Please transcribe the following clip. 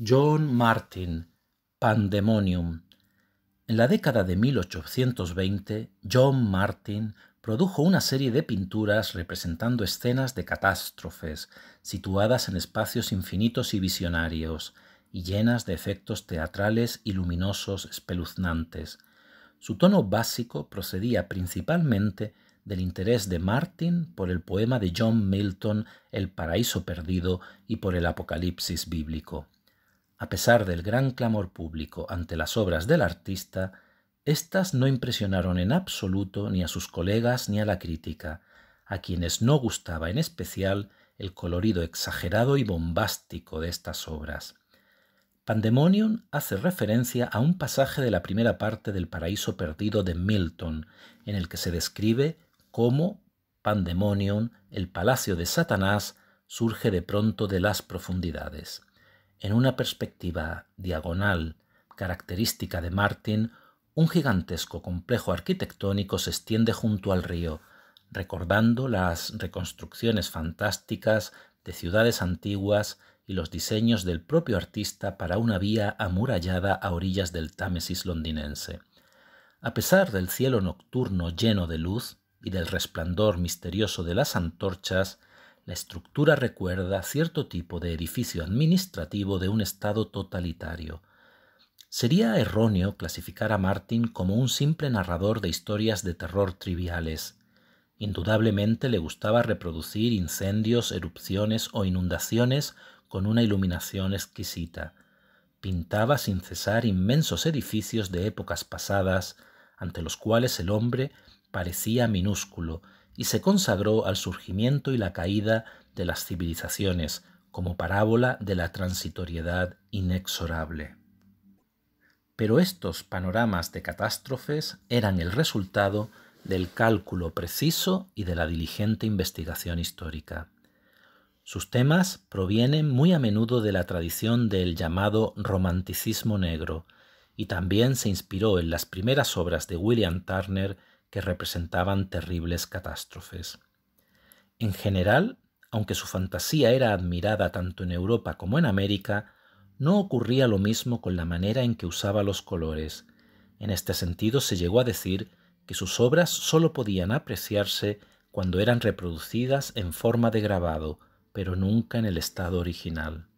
John Martin, Pandemonium. En la década de 1820, John Martin produjo una serie de pinturas representando escenas de catástrofes, situadas en espacios infinitos y visionarios, y llenas de efectos teatrales y luminosos espeluznantes. Su tono básico procedía principalmente del interés de Martin por el poema de John Milton El paraíso perdido y por el apocalipsis bíblico. A pesar del gran clamor público ante las obras del artista, éstas no impresionaron en absoluto ni a sus colegas ni a la crítica, a quienes no gustaba en especial el colorido exagerado y bombástico de estas obras. Pandemonium hace referencia a un pasaje de la primera parte del Paraíso Perdido de Milton, en el que se describe cómo Pandemonium, el palacio de Satanás, surge de pronto de las profundidades. En una perspectiva diagonal característica de Martin, un gigantesco complejo arquitectónico se extiende junto al río, recordando las reconstrucciones fantásticas de ciudades antiguas y los diseños del propio artista para una vía amurallada a orillas del Támesis londinense. A pesar del cielo nocturno lleno de luz y del resplandor misterioso de las antorchas, la estructura recuerda cierto tipo de edificio administrativo de un Estado totalitario. Sería erróneo clasificar a Martin como un simple narrador de historias de terror triviales. Indudablemente le gustaba reproducir incendios, erupciones o inundaciones con una iluminación exquisita. Pintaba sin cesar inmensos edificios de épocas pasadas, ante los cuales el hombre parecía minúsculo, y se consagró al surgimiento y la caída de las civilizaciones como parábola de la transitoriedad inexorable. Pero estos panoramas de catástrofes eran el resultado del cálculo preciso y de la diligente investigación histórica. Sus temas provienen muy a menudo de la tradición del llamado romanticismo negro, y también se inspiró en las primeras obras de William Turner que representaban terribles catástrofes. En general, aunque su fantasía era admirada tanto en Europa como en América, no ocurría lo mismo con la manera en que usaba los colores. En este sentido se llegó a decir que sus obras sólo podían apreciarse cuando eran reproducidas en forma de grabado, pero nunca en el estado original.